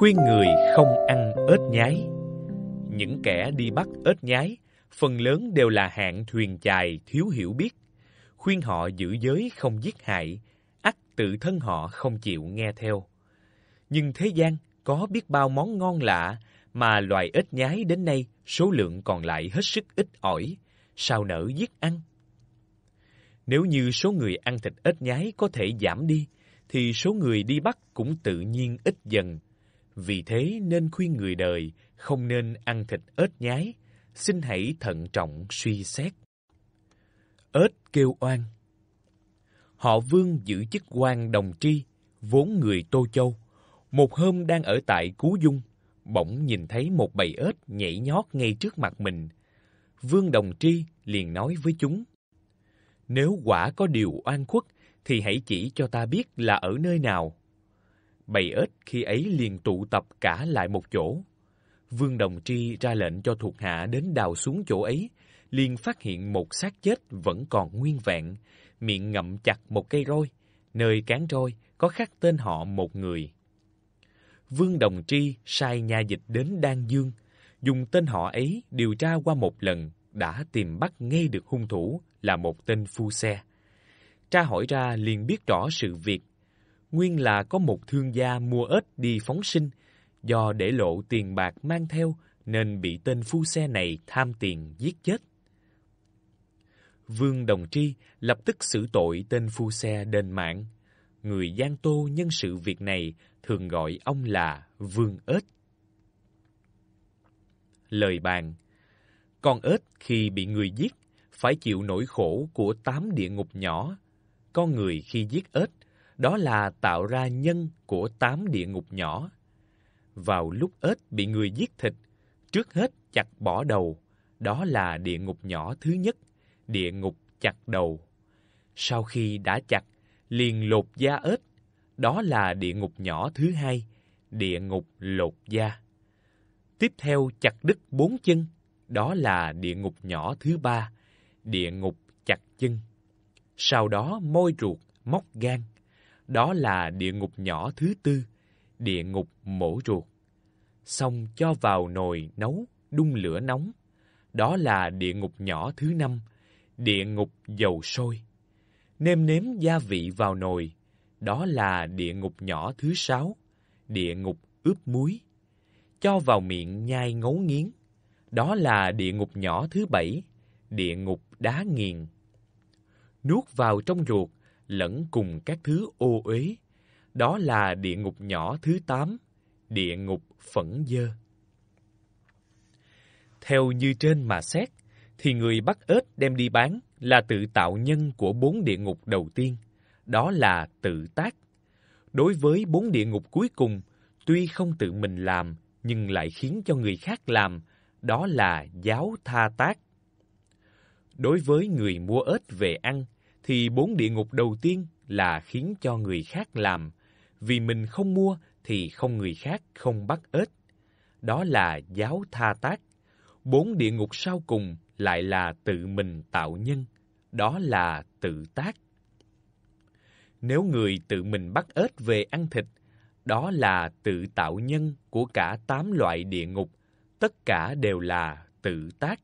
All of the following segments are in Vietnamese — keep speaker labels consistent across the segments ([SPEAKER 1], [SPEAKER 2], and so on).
[SPEAKER 1] khuyên người không ăn ếch nhái. Những kẻ đi bắt ếch nhái phần lớn đều là hạng thuyền chài thiếu hiểu biết, khuyên họ giữ giới không giết hại, ắt tự thân họ không chịu nghe theo. Nhưng thế gian có biết bao món ngon lạ mà loài ếch nhái đến nay số lượng còn lại hết sức ít ỏi, sao nỡ giết ăn? Nếu như số người ăn thịt ếch nhái có thể giảm đi, thì số người đi bắt cũng tự nhiên ít dần vì thế nên khuyên người đời không nên ăn thịt ếch nhái, xin hãy thận trọng suy xét. Ếch kêu oan Họ vương giữ chức quan đồng tri, vốn người Tô Châu. Một hôm đang ở tại Cú Dung, bỗng nhìn thấy một bầy ếch nhảy nhót ngay trước mặt mình. Vương Đồng Tri liền nói với chúng, Nếu quả có điều oan khuất, thì hãy chỉ cho ta biết là ở nơi nào bầy ếch khi ấy liền tụ tập cả lại một chỗ. Vương Đồng Tri ra lệnh cho thuộc hạ đến đào xuống chỗ ấy, liền phát hiện một xác chết vẫn còn nguyên vẹn, miệng ngậm chặt một cây roi, nơi cán roi có khắc tên họ một người. Vương Đồng Tri sai nhà dịch đến Đan Dương, dùng tên họ ấy điều tra qua một lần, đã tìm bắt ngay được hung thủ là một tên phu xe. Tra hỏi ra liền biết rõ sự việc nguyên là có một thương gia mua ếch đi phóng sinh, do để lộ tiền bạc mang theo nên bị tên phu xe này tham tiền giết chết. Vương Đồng Tri lập tức xử tội tên phu xe đền mạng. Người Giang Tô nhân sự việc này thường gọi ông là Vương Ếch. Lời bàn Con ếch khi bị người giết phải chịu nỗi khổ của tám địa ngục nhỏ. Con người khi giết ếch đó là tạo ra nhân của tám địa ngục nhỏ. Vào lúc ếch bị người giết thịt, trước hết chặt bỏ đầu, đó là địa ngục nhỏ thứ nhất, địa ngục chặt đầu. Sau khi đã chặt, liền lột da ếch, đó là địa ngục nhỏ thứ hai, địa ngục lột da. Tiếp theo chặt đứt bốn chân, đó là địa ngục nhỏ thứ ba, địa ngục chặt chân. Sau đó môi ruột, móc gan, đó là địa ngục nhỏ thứ tư, địa ngục mổ ruột. Xong cho vào nồi nấu, đun lửa nóng. Đó là địa ngục nhỏ thứ năm, địa ngục dầu sôi. Nêm nếm gia vị vào nồi, đó là địa ngục nhỏ thứ sáu, địa ngục ướp muối. Cho vào miệng nhai ngấu nghiến, đó là địa ngục nhỏ thứ bảy, địa ngục đá nghiền. Nuốt vào trong ruột lẫn cùng các thứ ô uế. Đó là địa ngục nhỏ thứ tám, địa ngục phẫn dơ. Theo như trên mà xét, thì người bắt ếch đem đi bán là tự tạo nhân của bốn địa ngục đầu tiên, đó là tự tác. Đối với bốn địa ngục cuối cùng, tuy không tự mình làm nhưng lại khiến cho người khác làm, đó là giáo tha tác. Đối với người mua ếch về ăn thì bốn địa ngục đầu tiên là khiến cho người khác làm, vì mình không mua thì không người khác không bắt ếch. Đó là giáo tha tác. Bốn địa ngục sau cùng lại là tự mình tạo nhân, đó là tự tác. Nếu người tự mình bắt ếch về ăn thịt, đó là tự tạo nhân của cả tám loại địa ngục, tất cả đều là tự tác.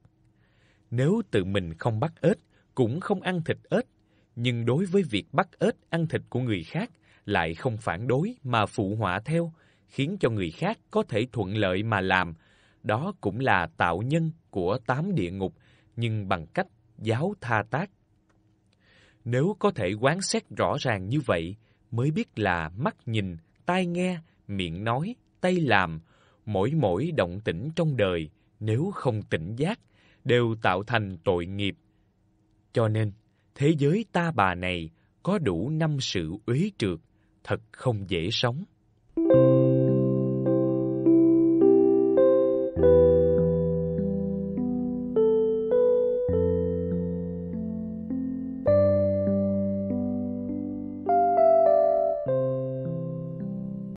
[SPEAKER 1] Nếu tự mình không bắt ếch, cũng không ăn thịt ếch nhưng đối với việc bắt ếch ăn thịt của người khác lại không phản đối mà phụ họa theo, khiến cho người khác có thể thuận lợi mà làm. Đó cũng là tạo nhân của tám địa ngục, nhưng bằng cách giáo tha tác. Nếu có thể quán xét rõ ràng như vậy, mới biết là mắt nhìn, tai nghe, miệng nói, tay làm, mỗi mỗi động tĩnh trong đời, nếu không tỉnh giác, đều tạo thành tội nghiệp. Cho nên, thế giới ta bà này có đủ năm sự uế trượt, thật không dễ sống.